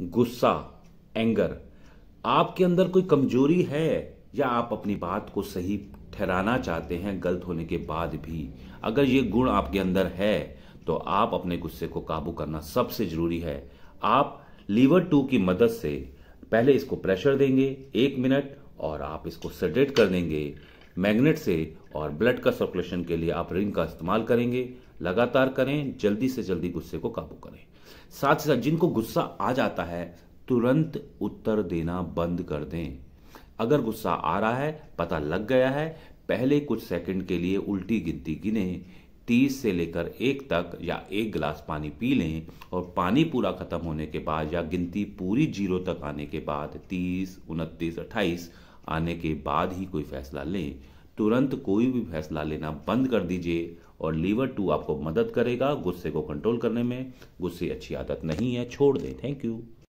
गुस्सा एंगर आपके अंदर कोई कमजोरी है या आप अपनी बात को सही ठहराना चाहते हैं गलत होने के बाद भी अगर ये गुण आपके अंदर है तो आप अपने गुस्से को काबू करना सबसे जरूरी है आप लीवर टू की मदद से पहले इसको प्रेशर देंगे एक मिनट और आप इसको सेडेट कर देंगे मैग्नेट से और ब्लड का सर्कुलेशन के लिए आप रिंग का इस्तेमाल करेंगे लगातार करें जल्दी से जल्दी गुस्से को काबू करें साथ ही साथ जिनको गुस्सा आ जाता है तुरंत उत्तर देना बंद कर दें अगर गुस्सा आ रहा है पता लग गया है पहले कुछ सेकंड के लिए उल्टी गिनती गिने तीस से लेकर एक तक या एक गिलास पानी पी लें और पानी पूरा ख़त्म होने के बाद या गिनती पूरी जीरो तक आने के बाद तीस उनतीस अट्ठाईस आने के बाद ही कोई फैसला लें तुरंत कोई भी फैसला लेना बंद कर दीजिए और लीवर टू आपको मदद करेगा गुस्से को कंट्रोल करने में गुस्से अच्छी आदत नहीं है छोड़ दें थैंक यू